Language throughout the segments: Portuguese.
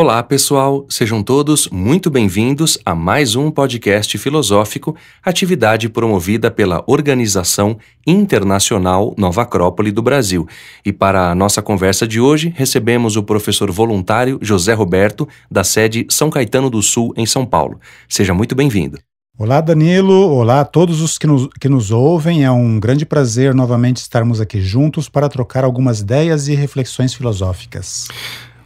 Olá, pessoal, sejam todos muito bem-vindos a mais um podcast filosófico, atividade promovida pela Organização Internacional Nova Acrópole do Brasil. E para a nossa conversa de hoje, recebemos o professor voluntário José Roberto, da sede São Caetano do Sul, em São Paulo. Seja muito bem-vindo. Olá, Danilo. Olá a todos os que nos, que nos ouvem. É um grande prazer novamente estarmos aqui juntos para trocar algumas ideias e reflexões filosóficas.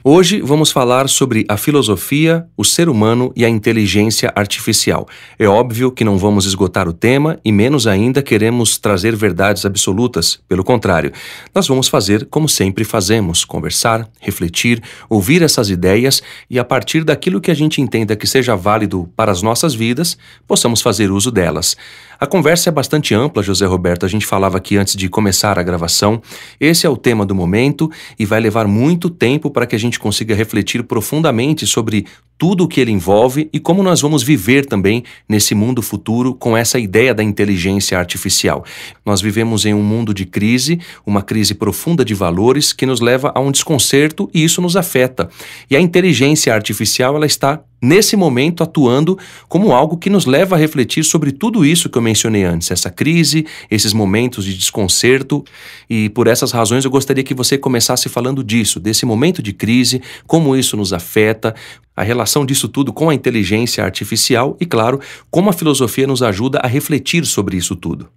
Hoje vamos falar sobre a filosofia, o ser humano e a inteligência artificial. É óbvio que não vamos esgotar o tema e menos ainda queremos trazer verdades absolutas. Pelo contrário, nós vamos fazer como sempre fazemos: conversar, refletir, ouvir essas ideias e a partir daquilo que a gente entenda que seja válido para as nossas vidas, possamos fazer uso delas. A conversa é bastante ampla, José Roberto. A gente falava aqui antes de começar a gravação. Esse é o tema do momento e vai levar muito tempo para que a gente consiga refletir profundamente sobre tudo o que ele envolve e como nós vamos viver também nesse mundo futuro com essa ideia da inteligência artificial. Nós vivemos em um mundo de crise, uma crise profunda de valores que nos leva a um desconcerto e isso nos afeta. E a inteligência artificial ela está nesse momento atuando como algo que nos leva a refletir sobre tudo isso que eu mencionei antes, essa crise, esses momentos de desconcerto. E por essas razões eu gostaria que você começasse falando disso, desse momento de crise, como isso nos afeta, a relação disso tudo com a inteligência artificial e, claro, como a filosofia nos ajuda a refletir sobre isso tudo.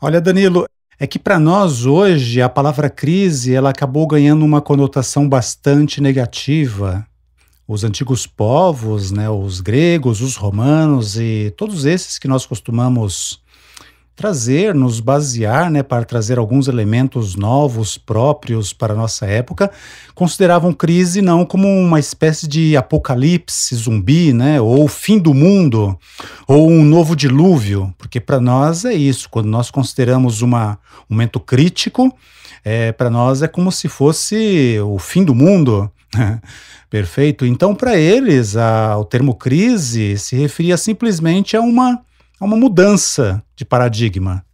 Olha, Danilo, é que para nós hoje a palavra crise ela acabou ganhando uma conotação bastante negativa. Os antigos povos, né, os gregos, os romanos e todos esses que nós costumamos trazer, nos basear, né, para trazer alguns elementos novos, próprios para a nossa época, consideravam crise não como uma espécie de apocalipse zumbi, né, ou fim do mundo, ou um novo dilúvio, porque para nós é isso, quando nós consideramos uma, um momento crítico, é, para nós é como se fosse o fim do mundo. Perfeito? Então, para eles, a, o termo crise se referia simplesmente a uma é uma mudança de paradigma.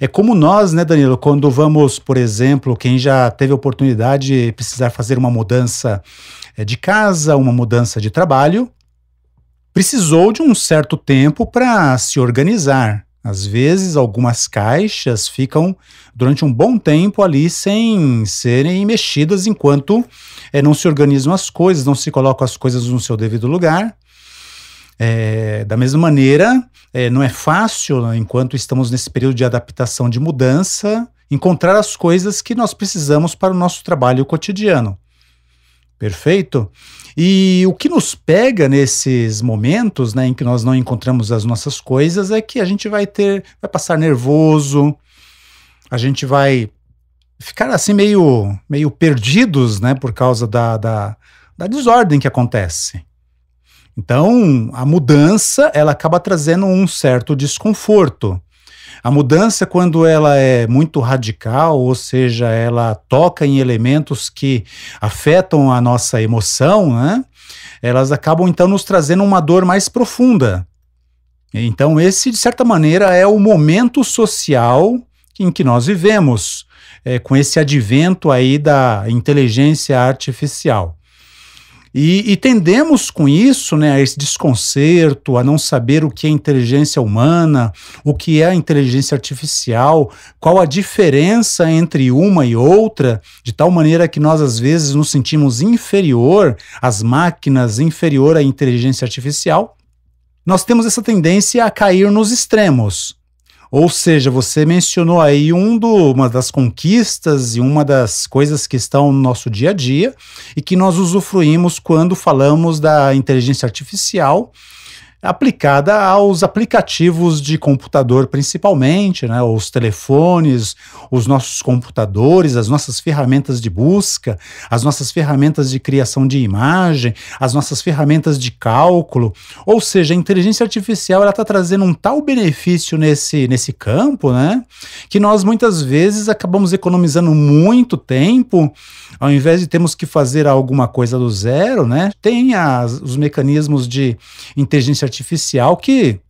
É como nós, né, Danilo, quando vamos, por exemplo, quem já teve oportunidade de precisar fazer uma mudança eh, de casa, uma mudança de trabalho, precisou de um certo tempo para se organizar. Às vezes, algumas caixas ficam durante um bom tempo ali sem serem mexidas enquanto é, não se organizam as coisas, não se colocam as coisas no seu devido lugar. É, da mesma maneira, é, não é fácil, né, enquanto estamos nesse período de adaptação, de mudança, encontrar as coisas que nós precisamos para o nosso trabalho cotidiano. Perfeito? E o que nos pega nesses momentos né, em que nós não encontramos as nossas coisas é que a gente vai ter, vai passar nervoso, a gente vai ficar assim meio, meio perdidos né, por causa da, da, da desordem que acontece. Então, a mudança, ela acaba trazendo um certo desconforto. A mudança, quando ela é muito radical, ou seja, ela toca em elementos que afetam a nossa emoção, né? elas acabam então nos trazendo uma dor mais profunda. Então, esse, de certa maneira, é o momento social em que nós vivemos, é, com esse advento aí da inteligência artificial. E, e, tendemos com isso né, a esse desconcerto, a não saber o que é inteligência humana, o que é inteligência artificial, qual a diferença entre uma e outra, de tal maneira que nós às vezes nos sentimos inferior às máquinas, inferior à inteligência artificial. Nós temos essa tendência a cair nos extremos. Ou seja, você mencionou aí um do, uma das conquistas e uma das coisas que estão no nosso dia a dia e que nós usufruímos quando falamos da inteligência artificial aplicada aos aplicativos de computador principalmente, né? os telefones, os nossos computadores, as nossas ferramentas de busca, as nossas ferramentas de criação de imagem, as nossas ferramentas de cálculo. Ou seja, a inteligência artificial está trazendo um tal benefício nesse, nesse campo né? que nós muitas vezes acabamos economizando muito tempo, ao invés de termos que fazer alguma coisa do zero, né? tem as, os mecanismos de inteligência artificial que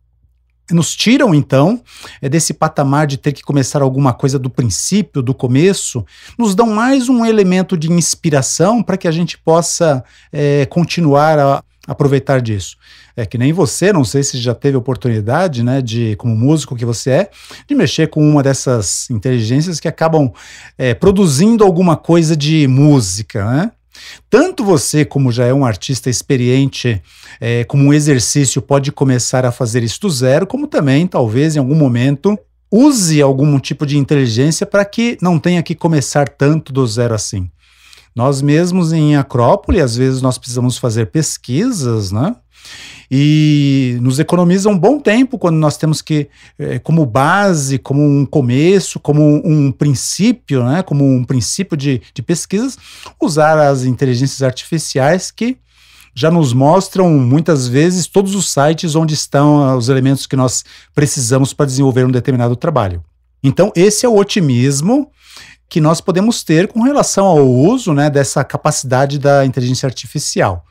nos tiram, então, é, desse patamar de ter que começar alguma coisa do princípio, do começo, nos dão mais um elemento de inspiração para que a gente possa é, continuar a aproveitar disso. É que nem você, não sei se já teve oportunidade, né, de, como músico que você é, de mexer com uma dessas inteligências que acabam é, produzindo alguma coisa de música, né? Tanto você, como já é um artista experiente, é, como um exercício, pode começar a fazer isso do zero, como também, talvez, em algum momento, use algum tipo de inteligência para que não tenha que começar tanto do zero assim. Nós mesmos em Acrópole, às vezes nós precisamos fazer pesquisas, né? E nos economiza um bom tempo quando nós temos que, eh, como base, como um começo, como um princípio, né, como um princípio de, de pesquisas, usar as inteligências artificiais que já nos mostram muitas vezes todos os sites onde estão ah, os elementos que nós precisamos para desenvolver um determinado trabalho. Então, esse é o otimismo que nós podemos ter com relação ao uso né, dessa capacidade da inteligência artificial.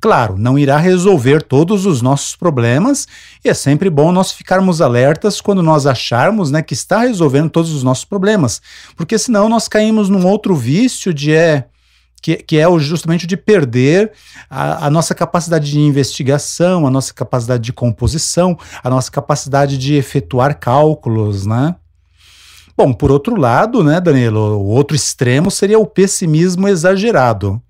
Claro, não irá resolver todos os nossos problemas e é sempre bom nós ficarmos alertas quando nós acharmos né, que está resolvendo todos os nossos problemas, porque senão nós caímos num outro vício de é. Que, que é justamente o de perder a, a nossa capacidade de investigação, a nossa capacidade de composição, a nossa capacidade de efetuar cálculos, né? Bom, por outro lado, né, Danilo, o outro extremo seria o pessimismo exagerado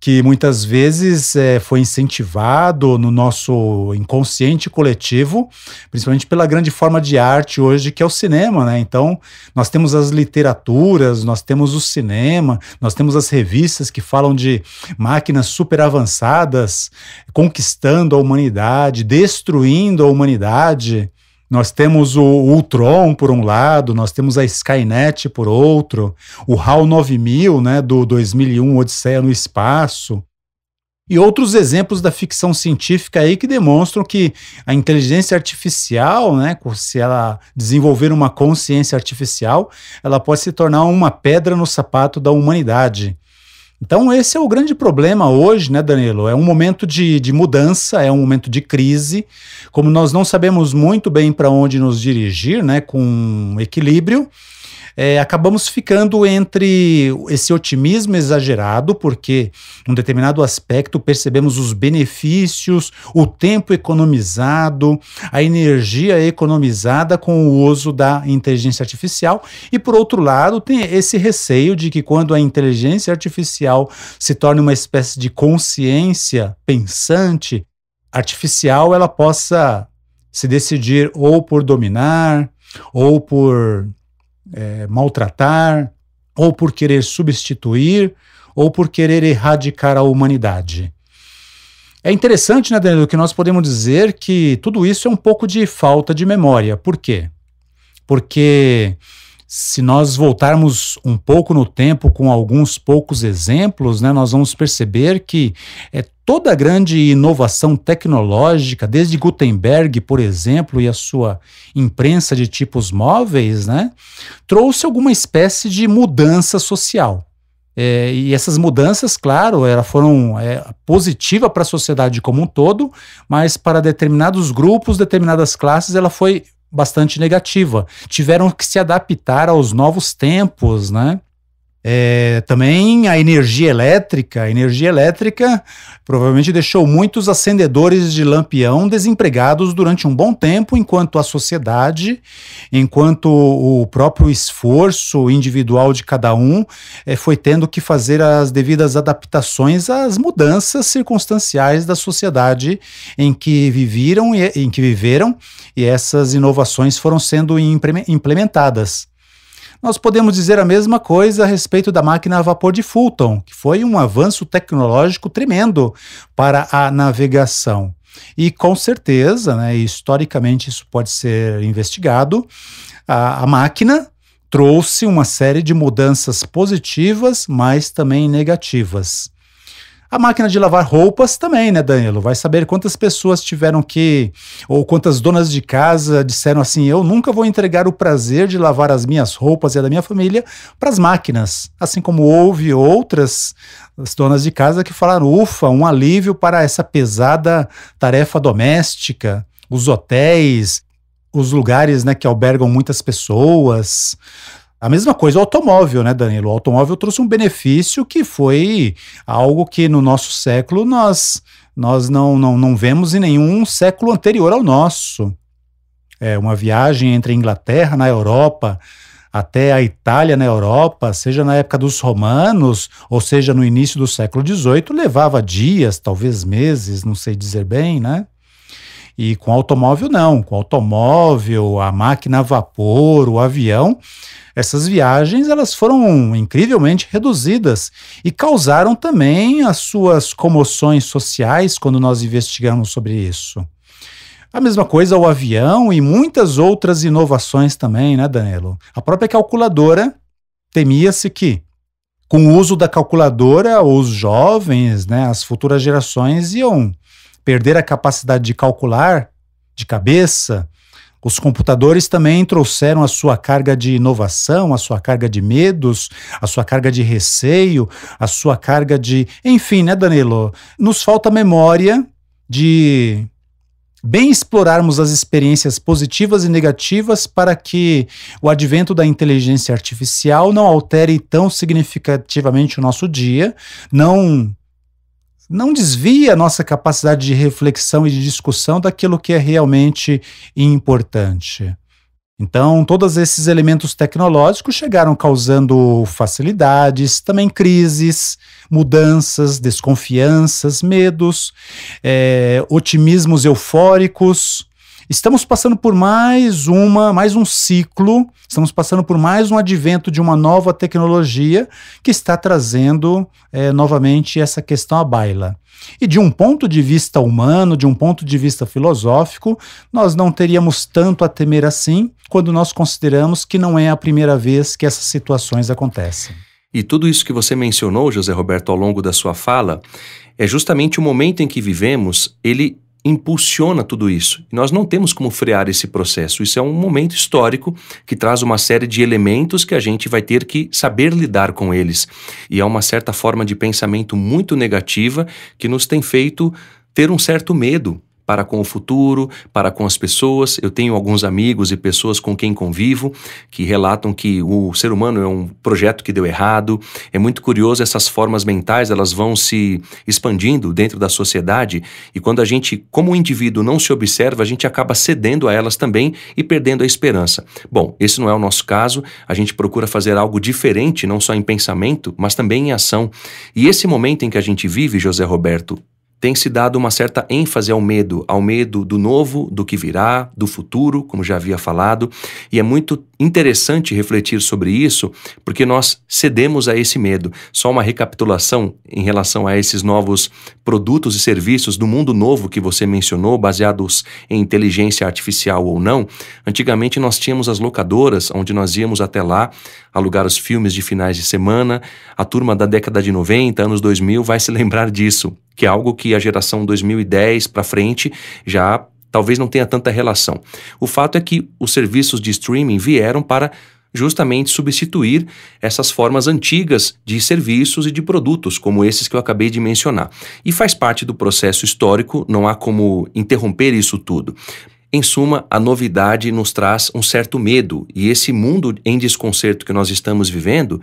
que muitas vezes é, foi incentivado no nosso inconsciente coletivo, principalmente pela grande forma de arte hoje que é o cinema, né? Então, nós temos as literaturas, nós temos o cinema, nós temos as revistas que falam de máquinas super avançadas conquistando a humanidade, destruindo a humanidade. Nós temos o Ultron por um lado, nós temos a Skynet por outro, o HAL 9000, né, do 2001 Odisseia no espaço, e outros exemplos da ficção científica aí que demonstram que a inteligência artificial, né, se ela desenvolver uma consciência artificial, ela pode se tornar uma pedra no sapato da humanidade. Então, esse é o grande problema hoje, né, Danilo? É um momento de, de mudança, é um momento de crise. Como nós não sabemos muito bem para onde nos dirigir, né, com equilíbrio, é, acabamos ficando entre esse otimismo exagerado, porque em um determinado aspecto percebemos os benefícios, o tempo economizado, a energia economizada com o uso da inteligência artificial, e por outro lado, tem esse receio de que quando a inteligência artificial se torne uma espécie de consciência pensante, artificial ela possa se decidir ou por dominar, ou por é, maltratar, ou por querer substituir, ou por querer erradicar a humanidade. É interessante, né, Danilo, que nós podemos dizer que tudo isso é um pouco de falta de memória. Por quê? Porque se nós voltarmos um pouco no tempo com alguns poucos exemplos, né, nós vamos perceber que é, toda a grande inovação tecnológica, desde Gutenberg, por exemplo, e a sua imprensa de tipos móveis, né, trouxe alguma espécie de mudança social. É, e essas mudanças, claro, elas foram é, positiva para a sociedade como um todo, mas para determinados grupos, determinadas classes, ela foi bastante negativa. Tiveram que se adaptar aos novos tempos, né? É, também a energia elétrica. A energia elétrica provavelmente deixou muitos acendedores de lampião desempregados durante um bom tempo, enquanto a sociedade, enquanto o próprio esforço individual de cada um é, foi tendo que fazer as devidas adaptações às mudanças circunstanciais da sociedade em que viviram e, em que viveram e essas inovações foram sendo implementadas. Nós podemos dizer a mesma coisa a respeito da máquina a vapor de Fulton, que foi um avanço tecnológico tremendo para a navegação. E com certeza, né, historicamente isso pode ser investigado, a, a máquina trouxe uma série de mudanças positivas, mas também negativas. A máquina de lavar roupas também, né, Danilo? Vai saber quantas pessoas tiveram que, ou quantas donas de casa disseram assim: eu nunca vou entregar o prazer de lavar as minhas roupas e a da minha família para as máquinas. Assim como houve outras donas de casa que falaram: ufa, um alívio para essa pesada tarefa doméstica. Os hotéis, os lugares né, que albergam muitas pessoas. A mesma coisa o automóvel, né, Danilo? O automóvel trouxe um benefício que foi algo que no nosso século nós, nós não, não, não vemos em nenhum século anterior ao nosso. É uma viagem entre a Inglaterra na Europa até a Itália na Europa, seja na época dos romanos, ou seja no início do século XVIII, levava dias, talvez meses, não sei dizer bem, né? E com automóvel não, com automóvel, a máquina a vapor, o avião, essas viagens elas foram incrivelmente reduzidas e causaram também as suas comoções sociais quando nós investigamos sobre isso. A mesma coisa o avião e muitas outras inovações também, né, Danilo? A própria calculadora temia-se que com o uso da calculadora, os jovens, né, as futuras gerações iam perder a capacidade de calcular de cabeça os computadores também trouxeram a sua carga de inovação, a sua carga de medos, a sua carga de receio, a sua carga de. Enfim, né, Danilo? Nos falta memória de bem explorarmos as experiências positivas e negativas para que o advento da inteligência artificial não altere tão significativamente o nosso dia, não não desvia a nossa capacidade de reflexão e de discussão daquilo que é realmente importante. Então, todos esses elementos tecnológicos chegaram causando facilidades, também crises, mudanças, desconfianças, medos, é, otimismos eufóricos, Estamos passando por mais uma, mais um ciclo, estamos passando por mais um advento de uma nova tecnologia que está trazendo é, novamente essa questão à baila. E de um ponto de vista humano, de um ponto de vista filosófico, nós não teríamos tanto a temer assim quando nós consideramos que não é a primeira vez que essas situações acontecem. E tudo isso que você mencionou, José Roberto, ao longo da sua fala, é justamente o momento em que vivemos, ele impulsiona tudo isso. E nós não temos como frear esse processo. Isso é um momento histórico que traz uma série de elementos que a gente vai ter que saber lidar com eles. E é uma certa forma de pensamento muito negativa que nos tem feito ter um certo medo para com o futuro, para com as pessoas. Eu tenho alguns amigos e pessoas com quem convivo que relatam que o ser humano é um projeto que deu errado. É muito curioso essas formas mentais, elas vão se expandindo dentro da sociedade e quando a gente, como indivíduo, não se observa, a gente acaba cedendo a elas também e perdendo a esperança. Bom, esse não é o nosso caso. A gente procura fazer algo diferente, não só em pensamento, mas também em ação. E esse momento em que a gente vive, José Roberto, tem se dado uma certa ênfase ao medo, ao medo do novo, do que virá, do futuro, como já havia falado, e é muito interessante refletir sobre isso, porque nós cedemos a esse medo. Só uma recapitulação em relação a esses novos produtos e serviços do mundo novo que você mencionou, baseados em inteligência artificial ou não. Antigamente nós tínhamos as locadoras, onde nós íamos até lá alugar os filmes de finais de semana. A turma da década de 90, anos 2000 vai se lembrar disso que é algo que a geração 2010 para frente já talvez não tenha tanta relação. O fato é que os serviços de streaming vieram para justamente substituir essas formas antigas de serviços e de produtos, como esses que eu acabei de mencionar. E faz parte do processo histórico, não há como interromper isso tudo. Em suma, a novidade nos traz um certo medo, e esse mundo em desconcerto que nós estamos vivendo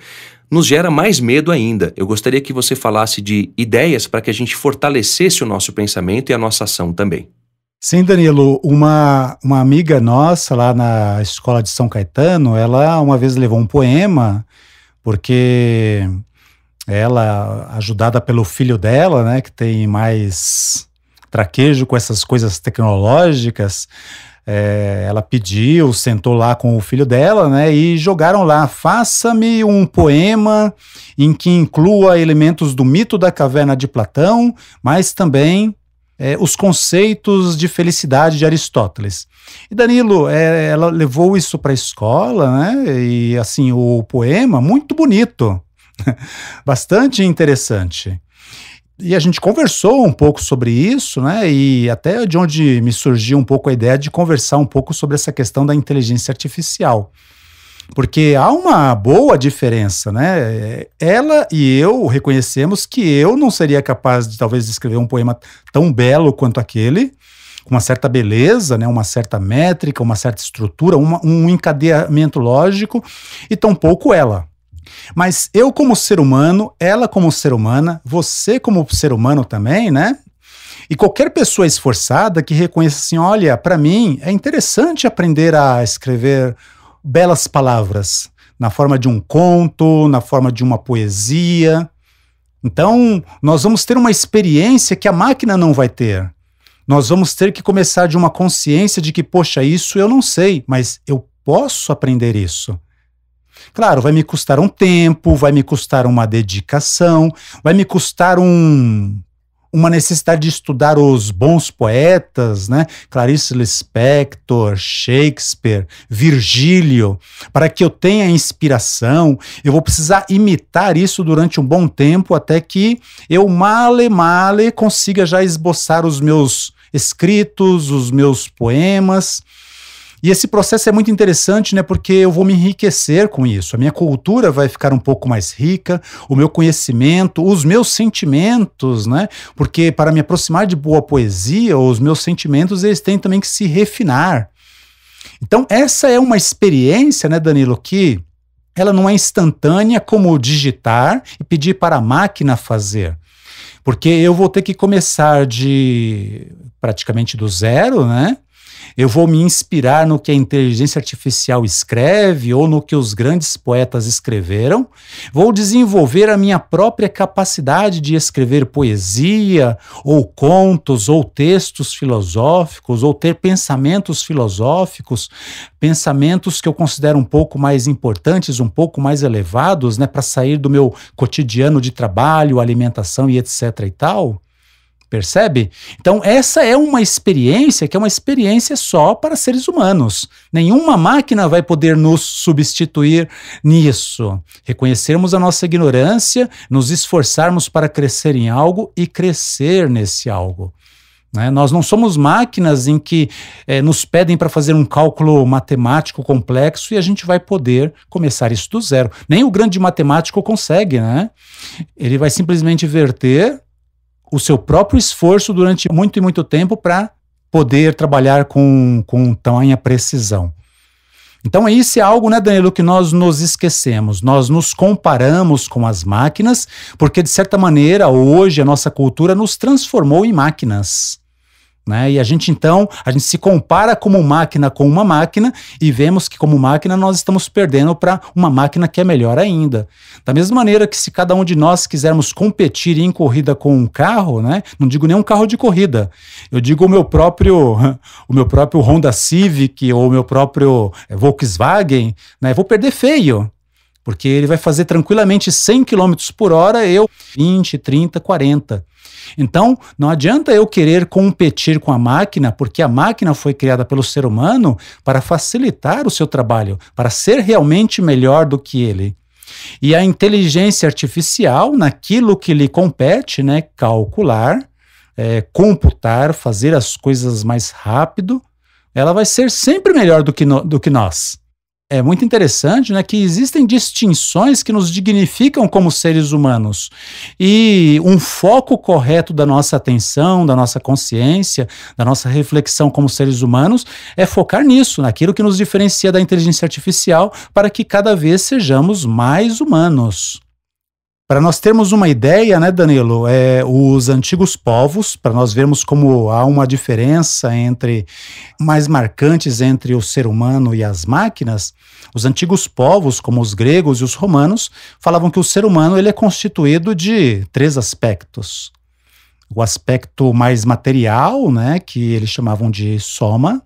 nos gera mais medo ainda. Eu gostaria que você falasse de ideias para que a gente fortalecesse o nosso pensamento e a nossa ação também. Sim, Danilo, uma, uma amiga nossa lá na escola de São Caetano, ela uma vez levou um poema, porque ela, ajudada pelo filho dela, né, que tem mais traquejo com essas coisas tecnológicas, é, ela pediu, sentou lá com o filho dela, né? E jogaram lá: faça-me um poema em que inclua elementos do mito da caverna de Platão, mas também é, os conceitos de felicidade de Aristóteles. E Danilo, é, ela levou isso para a escola, né? E assim, o poema, muito bonito, bastante interessante e a gente conversou um pouco sobre isso, né? E até de onde me surgiu um pouco a ideia de conversar um pouco sobre essa questão da inteligência artificial. Porque há uma boa diferença, né? É, ela e eu reconhecemos que eu não seria capaz de talvez escrever um poema tão belo quanto aquele, com uma certa beleza, né? uma certa métrica, uma certa estrutura, uma, um encadeamento lógico, e tampouco ela. Mas eu, como ser humano, ela, como ser humana, você, como ser humano também, né? E qualquer pessoa esforçada que reconheça assim: olha, para mim é interessante aprender a escrever belas palavras, na forma de um conto, na forma de uma poesia. Então, nós vamos ter uma experiência que a máquina não vai ter. Nós vamos ter que começar de uma consciência de que, poxa, isso eu não sei, mas eu posso aprender isso. Claro, vai me custar um tempo, vai me custar uma dedicação, vai me custar um, uma necessidade de estudar os bons poetas, né? Clarice Lispector, Shakespeare, Virgílio, para que eu tenha inspiração, eu vou precisar imitar isso durante um bom tempo até que eu male male consiga já esboçar os meus escritos, os meus poemas. E esse processo é muito interessante, né? Porque eu vou me enriquecer com isso. A minha cultura vai ficar um pouco mais rica, o meu conhecimento, os meus sentimentos, né? Porque para me aproximar de boa poesia, os meus sentimentos eles têm também que se refinar. Então, essa é uma experiência, né, Danilo, que ela não é instantânea como digitar e pedir para a máquina fazer. Porque eu vou ter que começar de praticamente do zero, né? eu vou me inspirar no que a inteligência artificial escreve ou no que os grandes poetas escreveram, vou desenvolver a minha própria capacidade de escrever poesia, ou contos, ou textos filosóficos, ou ter pensamentos filosóficos, pensamentos que eu considero um pouco mais importantes, um pouco mais elevados, né, para sair do meu cotidiano de trabalho, alimentação e etc e tal. Percebe? Então, essa é uma experiência que é uma experiência só para seres humanos. Nenhuma máquina vai poder nos substituir nisso. Reconhecermos a nossa ignorância, nos esforçarmos para crescer em algo e crescer nesse algo. Né? Nós não somos máquinas em que eh, nos pedem para fazer um cálculo matemático complexo e a gente vai poder começar isso do zero. Nem o grande matemático consegue, né? Ele vai simplesmente inverter o seu próprio esforço durante muito e muito tempo para poder trabalhar com, com tamanha precisão. Então, isso é algo, né, Danilo, que nós nos esquecemos. Nós nos comparamos com as máquinas, porque, de certa maneira, hoje a nossa cultura nos transformou em máquinas. Né? E a gente então, a gente se compara como máquina com uma máquina e vemos que como máquina nós estamos perdendo para uma máquina que é melhor ainda. Da mesma maneira que se cada um de nós quisermos competir em corrida com um carro, né? Não digo nem um carro de corrida. Eu digo o meu próprio o meu próprio Honda Civic ou o meu próprio é, Volkswagen, né? Vou perder feio. Porque ele vai fazer tranquilamente 100 km por hora, eu 20, 30, 40. Então, não adianta eu querer competir com a máquina, porque a máquina foi criada pelo ser humano para facilitar o seu trabalho, para ser realmente melhor do que ele. E a inteligência artificial, naquilo que lhe compete, né, calcular, é, computar, fazer as coisas mais rápido, ela vai ser sempre melhor do que, no, do que nós é muito interessante, né, que existem distinções que nos dignificam como seres humanos. E um foco correto da nossa atenção, da nossa consciência, da nossa reflexão como seres humanos é focar nisso, naquilo que nos diferencia da inteligência artificial, para que cada vez sejamos mais humanos. Para nós termos uma ideia, né, Danilo, é, os antigos povos, para nós vermos como há uma diferença entre mais marcantes entre o ser humano e as máquinas, os antigos povos, como os gregos e os romanos, falavam que o ser humano ele é constituído de três aspectos. O aspecto mais material, né, que eles chamavam de soma,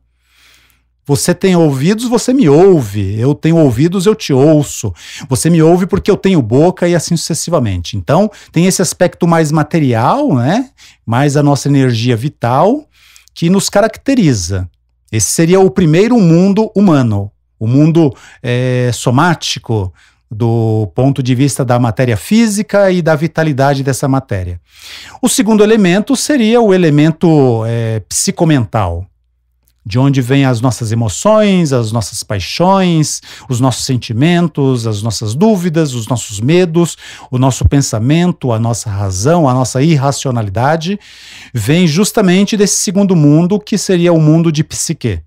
você tem ouvidos, você me ouve. Eu tenho ouvidos, eu te ouço. Você me ouve porque eu tenho boca e assim sucessivamente. Então, tem esse aspecto mais material, né? Mais a nossa energia vital que nos caracteriza. Esse seria o primeiro mundo humano, o mundo é, somático, do ponto de vista da matéria física e da vitalidade dessa matéria. O segundo elemento seria o elemento é, psicomental de onde vêm as nossas emoções, as nossas paixões, os nossos sentimentos, as nossas dúvidas, os nossos medos, o nosso pensamento, a nossa razão, a nossa irracionalidade, vem justamente desse segundo mundo que seria o mundo de psique.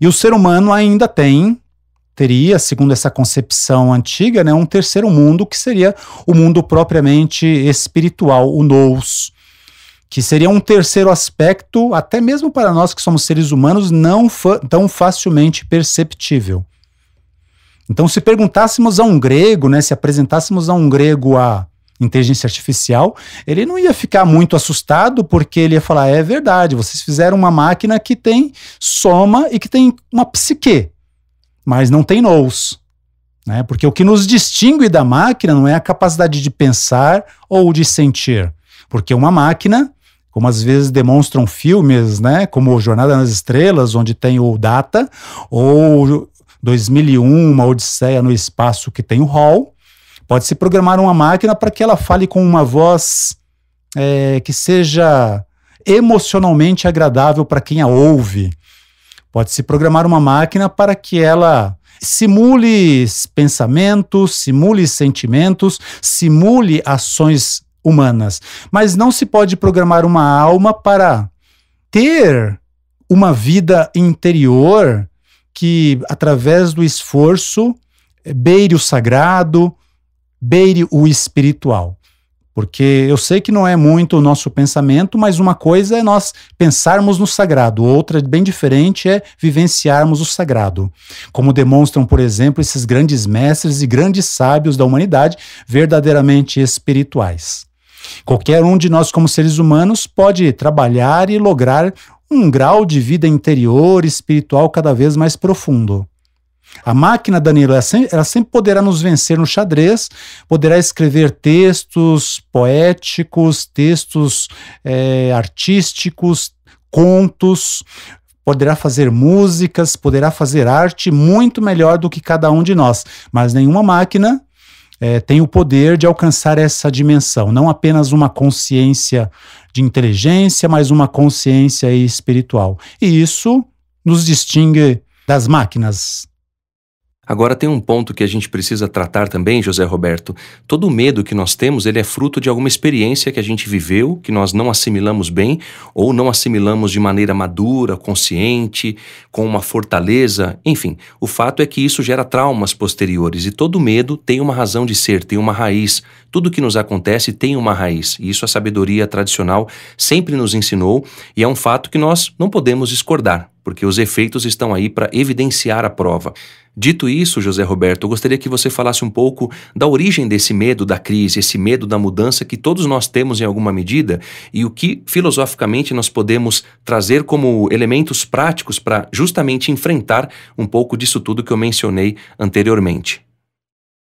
E o ser humano ainda tem, teria, segundo essa concepção antiga, né, um terceiro mundo que seria o mundo propriamente espiritual, o nous que seria um terceiro aspecto, até mesmo para nós que somos seres humanos, não fa tão facilmente perceptível. Então, se perguntássemos a um grego, né, se apresentássemos a um grego a inteligência artificial, ele não ia ficar muito assustado, porque ele ia falar: é verdade, vocês fizeram uma máquina que tem soma e que tem uma psique, mas não tem nous. Né? Porque o que nos distingue da máquina não é a capacidade de pensar ou de sentir. Porque uma máquina como às vezes demonstram filmes, né, como Jornada nas Estrelas, onde tem o Data, ou 2001, uma Odisseia no Espaço, que tem o Hall. Pode-se programar uma máquina para que ela fale com uma voz é, que seja emocionalmente agradável para quem a ouve. Pode-se programar uma máquina para que ela simule pensamentos, simule sentimentos, simule ações humanas. Mas não se pode programar uma alma para ter uma vida interior que, através do esforço, beire o sagrado, beire o espiritual. Porque eu sei que não é muito o nosso pensamento, mas uma coisa é nós pensarmos no sagrado, outra, bem diferente, é vivenciarmos o sagrado. Como demonstram, por exemplo, esses grandes mestres e grandes sábios da humanidade, verdadeiramente espirituais. Qualquer um de nós, como seres humanos, pode trabalhar e lograr um grau de vida interior espiritual cada vez mais profundo. A máquina, Danilo, ela sempre, ela sempre poderá nos vencer no xadrez, poderá escrever textos poéticos, textos é, artísticos, contos, poderá fazer músicas, poderá fazer arte muito melhor do que cada um de nós, mas nenhuma máquina é, tem o poder de alcançar essa dimensão, não apenas uma consciência de inteligência, mas uma consciência espiritual. E isso nos distingue das máquinas, Agora tem um ponto que a gente precisa tratar também, José Roberto. Todo medo que nós temos, ele é fruto de alguma experiência que a gente viveu, que nós não assimilamos bem ou não assimilamos de maneira madura, consciente, com uma fortaleza, enfim. O fato é que isso gera traumas posteriores e todo medo tem uma razão de ser, tem uma raiz. Tudo que nos acontece tem uma raiz. E isso a sabedoria tradicional sempre nos ensinou e é um fato que nós não podemos discordar porque os efeitos estão aí para evidenciar a prova. Dito isso, José Roberto, eu gostaria que você falasse um pouco da origem desse medo da crise, esse medo da mudança que todos nós temos em alguma medida e o que filosoficamente nós podemos trazer como elementos práticos para justamente enfrentar um pouco disso tudo que eu mencionei anteriormente.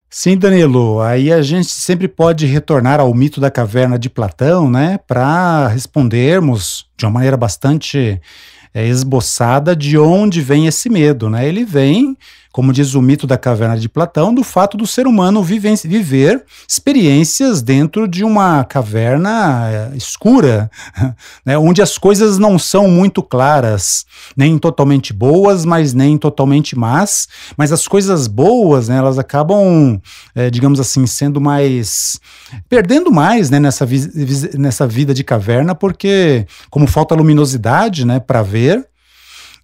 Sim, Danilo. Aí a gente sempre pode retornar ao mito da caverna de Platão, né, para respondermos de uma maneira bastante é, esboçada de onde vem esse medo, né? Ele vem como diz o mito da caverna de Platão, do fato do ser humano viver experiências dentro de uma caverna eh, escura, né, onde as coisas não são muito claras, nem totalmente boas, mas nem totalmente más. Mas as coisas boas, né, elas acabam, é, digamos assim, sendo mais. perdendo mais né, nessa, nessa vida de caverna, porque, como falta luminosidade né, para ver,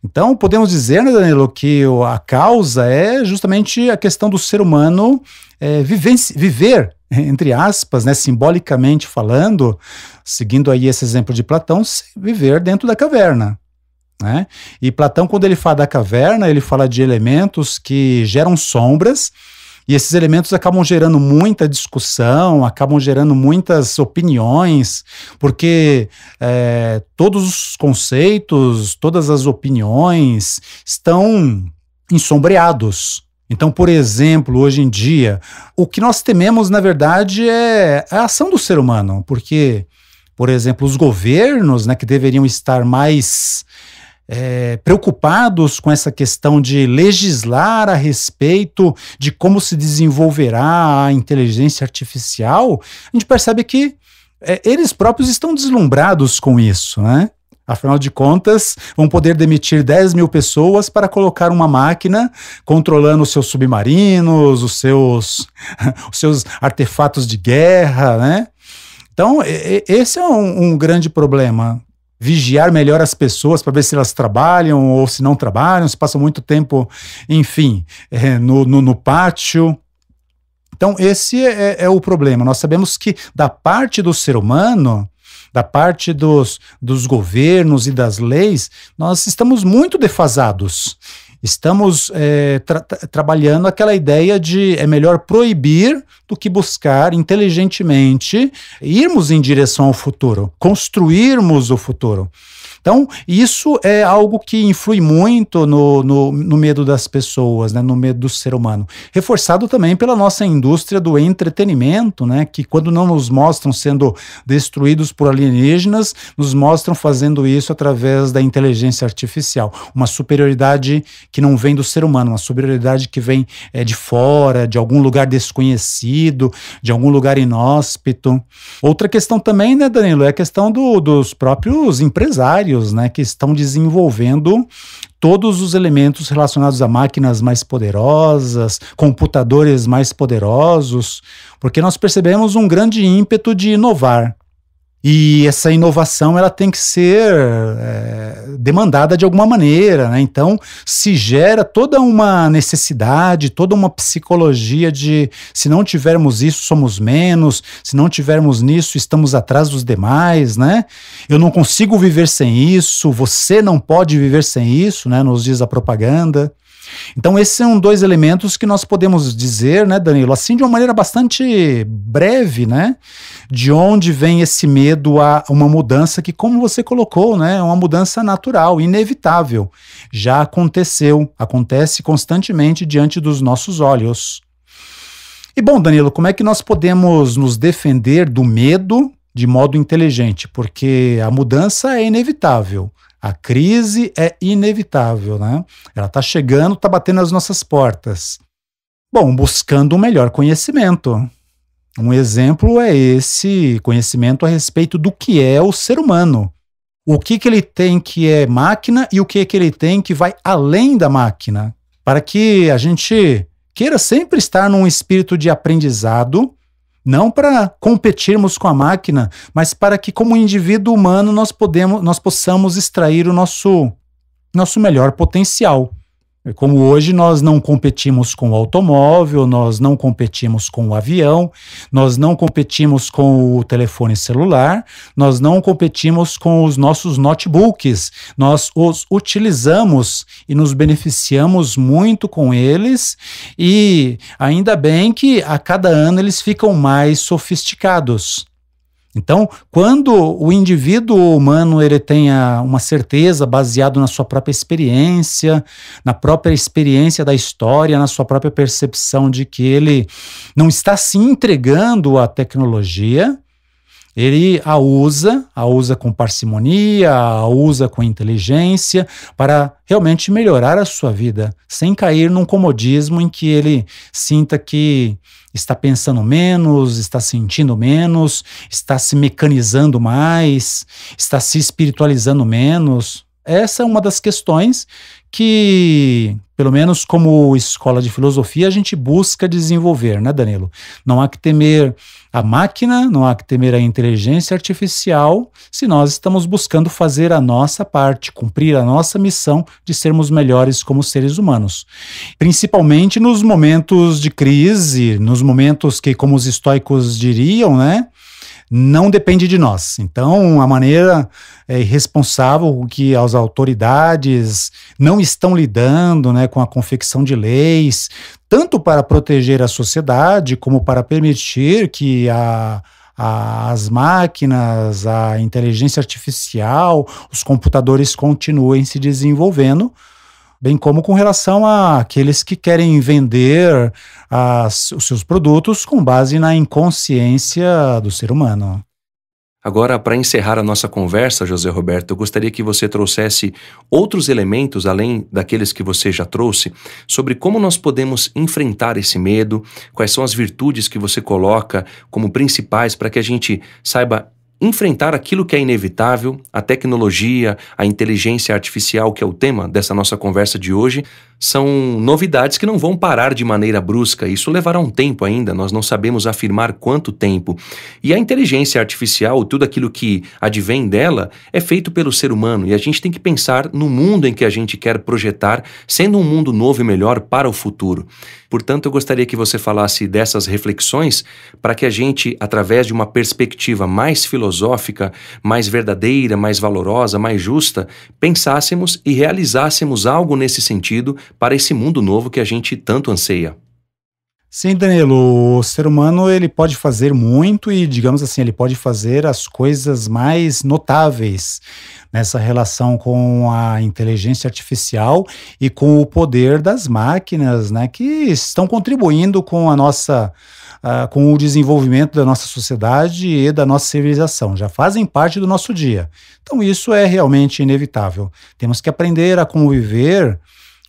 então, podemos dizer, né, Danilo, que a causa é justamente a questão do ser humano é, viver, entre aspas, né, simbolicamente falando, seguindo aí esse exemplo de Platão, viver dentro da caverna. Né? E Platão, quando ele fala da caverna, ele fala de elementos que geram sombras, e esses elementos acabam gerando muita discussão, acabam gerando muitas opiniões, porque é, todos os conceitos, todas as opiniões estão ensombreados. Então, por exemplo, hoje em dia, o que nós tememos, na verdade, é a ação do ser humano, porque, por exemplo, os governos, né, que deveriam estar mais é, preocupados com essa questão de legislar a respeito de como se desenvolverá a inteligência artificial, a gente percebe que é, eles próprios estão deslumbrados com isso, né? Afinal de contas, vão poder demitir 10 mil pessoas para colocar uma máquina controlando os seus submarinos, os seus, os seus artefatos de guerra, né? Então, esse é um, um grande problema vigiar melhor as pessoas para ver se elas trabalham ou se não trabalham, se passam muito tempo, enfim, é, no, no, no pátio. Então, esse é, é, é, o problema. Nós sabemos que, da parte do ser humano, da parte dos, dos governos e das leis, nós estamos muito defasados. Estamos é, tra trabalhando aquela ideia de é melhor proibir do que buscar inteligentemente irmos em direção ao futuro, construirmos o futuro. Então, isso é algo que influi muito no, no, no medo das pessoas, né, no medo do ser humano. Reforçado também pela nossa indústria do entretenimento, né, que quando não nos mostram sendo destruídos por alienígenas, nos mostram fazendo isso através da inteligência artificial. Uma superioridade que não vem do ser humano, uma superioridade que vem é, de fora, de algum lugar desconhecido, de algum lugar inóspito. Outra questão também, né, Danilo, é a questão do, dos próprios empresários né, que estão desenvolvendo todos os elementos relacionados a máquinas mais poderosas, computadores mais poderosos, porque nós percebemos um grande ímpeto de inovar. E essa inovação ela tem que ser é, demandada de alguma maneira, né? Então se gera toda uma necessidade, toda uma psicologia de se não tivermos isso somos menos, se não tivermos nisso estamos atrás dos demais, né? Eu não consigo viver sem isso, você não pode viver sem isso, né? Nos diz a propaganda. Então, esses são dois elementos que nós podemos dizer, né, Danilo, assim de uma maneira bastante breve, né, de onde vem esse medo a uma mudança que, como você colocou, né, é uma mudança natural, inevitável. Já aconteceu, acontece constantemente diante dos nossos olhos. E bom, Danilo, como é que nós podemos nos defender do medo de modo inteligente? Porque a mudança é inevitável. A crise é inevitável, né? Ela está chegando, está batendo nas nossas portas. Bom, buscando um melhor conhecimento. Um exemplo é esse conhecimento a respeito do que é o ser humano. O que, que ele tem que é máquina e o que, que ele tem que vai além da máquina. Para que a gente queira sempre estar num espírito de aprendizado não para competirmos com a máquina, mas para que como indivíduo humano nós podemos nós possamos extrair o nosso nosso melhor potencial. É como hoje nós não competimos com o automóvel, nós não competimos com o avião, nós não competimos com o telefone celular, nós não competimos com os nossos notebooks, nós os utilizamos e nos beneficiamos muito com eles, e ainda bem que a cada ano eles ficam mais sofisticados. Então, quando o indivíduo humano ele tenha uma certeza baseado na sua própria experiência, na própria experiência da história, na sua própria percepção de que ele não está se entregando à tecnologia, ele a usa, a usa com parcimonia, a usa com inteligência para realmente melhorar a sua vida, sem cair num comodismo em que ele sinta que está pensando menos, está sentindo menos, está se mecanizando mais, está se espiritualizando menos. Essa é uma das questões que pelo menos como escola de filosofia, a gente busca desenvolver, né, Danilo? Não há que temer a máquina, não há que temer a inteligência artificial, se nós estamos buscando fazer a nossa parte, cumprir a nossa missão de sermos melhores como seres humanos. Principalmente nos momentos de crise, nos momentos que, como os estoicos diriam, né? não depende de nós. Então, a maneira é, irresponsável que as autoridades não estão lidando né, com a confecção de leis, tanto para proteger a sociedade, como para permitir que a, a, as máquinas, a inteligência artificial, os computadores continuem se desenvolvendo bem como com relação àqueles que querem vender as, os seus produtos com base na inconsciência do ser humano. Agora, para encerrar a nossa conversa, José Roberto, eu gostaria que você trouxesse outros elementos, além daqueles que você já trouxe, sobre como nós podemos enfrentar esse medo, quais são as virtudes que você coloca como principais para que a gente saiba enfrentar aquilo que é inevitável, a tecnologia, a inteligência artificial, que é o tema dessa nossa conversa de hoje, são novidades que não vão parar de maneira brusca. Isso levará um tempo ainda, nós não sabemos afirmar quanto tempo. E a inteligência artificial, tudo aquilo que advém dela, é feito pelo ser humano e a gente tem que pensar no mundo em que a gente quer projetar, sendo um mundo novo e melhor para o futuro. Portanto, eu gostaria que você falasse dessas reflexões para que a gente, através de uma perspectiva mais filosófica, mais verdadeira, mais valorosa, mais justa, pensássemos e realizássemos algo nesse sentido para esse mundo novo que a gente tanto anseia. Sim, Danilo, o ser humano ele pode fazer muito e, digamos assim, ele pode fazer as coisas mais notáveis nessa relação com a inteligência artificial e com o poder das máquinas, né, que estão contribuindo com a nossa Uh, com o desenvolvimento da nossa sociedade e da nossa civilização, já fazem parte do nosso dia. Então, isso é realmente inevitável. Temos que aprender a conviver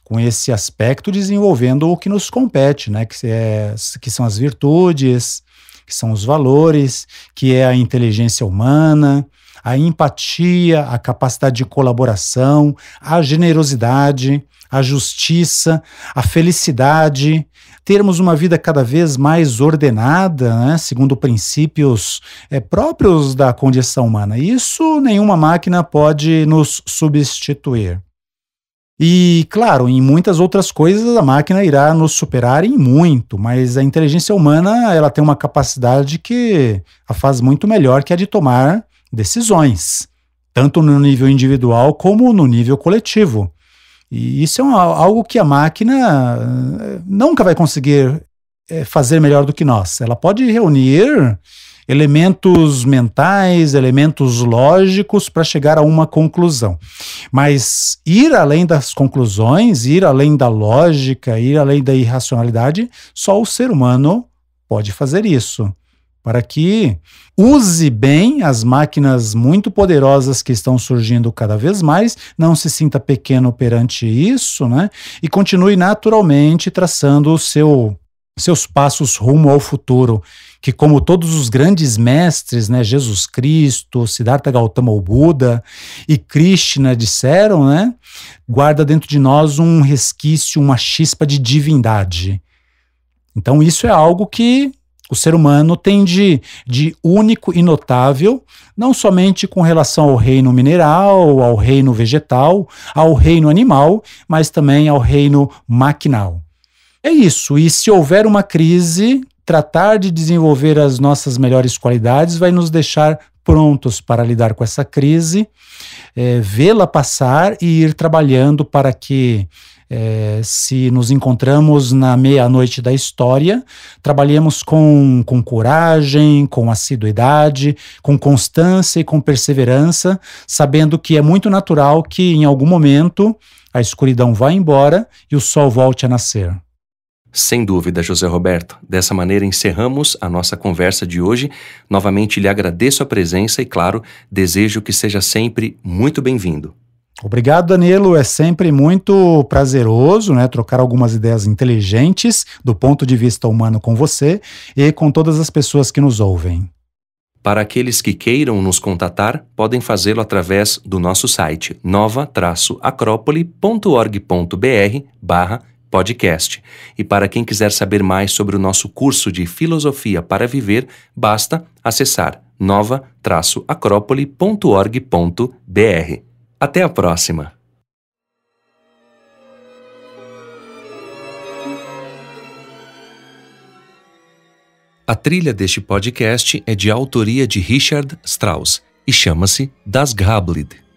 com esse aspecto, desenvolvendo o que nos compete, né? que, é, que são as virtudes, que são os valores, que é a inteligência humana, a empatia, a capacidade de colaboração, a generosidade, a justiça, a felicidade, termos uma vida cada vez mais ordenada, né, segundo princípios é, próprios da condição humana. Isso nenhuma máquina pode nos substituir. E, claro, em muitas outras coisas a máquina irá nos superar em muito, mas a inteligência humana ela tem uma capacidade que a faz muito melhor que a de tomar decisões, tanto no nível individual como no nível coletivo. E isso é um, algo que a máquina eh, nunca vai conseguir eh, fazer melhor do que nós. Ela pode reunir elementos mentais, elementos lógicos para chegar a uma conclusão. Mas ir além das conclusões, ir além da lógica, ir além da irracionalidade, só o ser humano pode fazer isso para que use bem as máquinas muito poderosas que estão surgindo cada vez mais, não se sinta pequeno perante isso, né? E continue naturalmente traçando o seu seus passos rumo ao futuro, que como todos os grandes mestres, né, Jesus Cristo, Siddhartha Gautama ou Buda e Krishna disseram, né, guarda dentro de nós um resquício, uma chispa de divindade. Então isso é algo que o ser humano tem de, de único e notável, não somente com relação ao reino mineral, ao reino vegetal, ao reino animal, mas também ao reino maquinal é isso. E se houver uma crise, tratar de desenvolver as nossas melhores qualidades vai nos deixar prontos para lidar com essa crise, é, vê-la passar e ir trabalhando para que, é, se nos encontramos na meia-noite da história, trabalhemos com, com coragem, com assiduidade, com constância e com perseverança, sabendo que é muito natural que, em algum momento, a escuridão vá embora e o sol volte a nascer. Sem dúvida, José Roberto. Dessa maneira encerramos a nossa conversa de hoje. Novamente lhe agradeço a presença e, claro, desejo que seja sempre muito bem-vindo. Obrigado, Danilo. É sempre muito prazeroso né, trocar algumas ideias inteligentes do ponto de vista humano com você e com todas as pessoas que nos ouvem. Para aqueles que queiram nos contatar, podem fazê-lo através do nosso site nova-acrópole.org.br barra podcast. E para quem quiser saber mais sobre o nosso curso de Filosofia para Viver, basta acessar nova-acrópole.org.br. Até a próxima! A trilha deste podcast é de autoria de Richard Strauss e chama-se Das Grablid.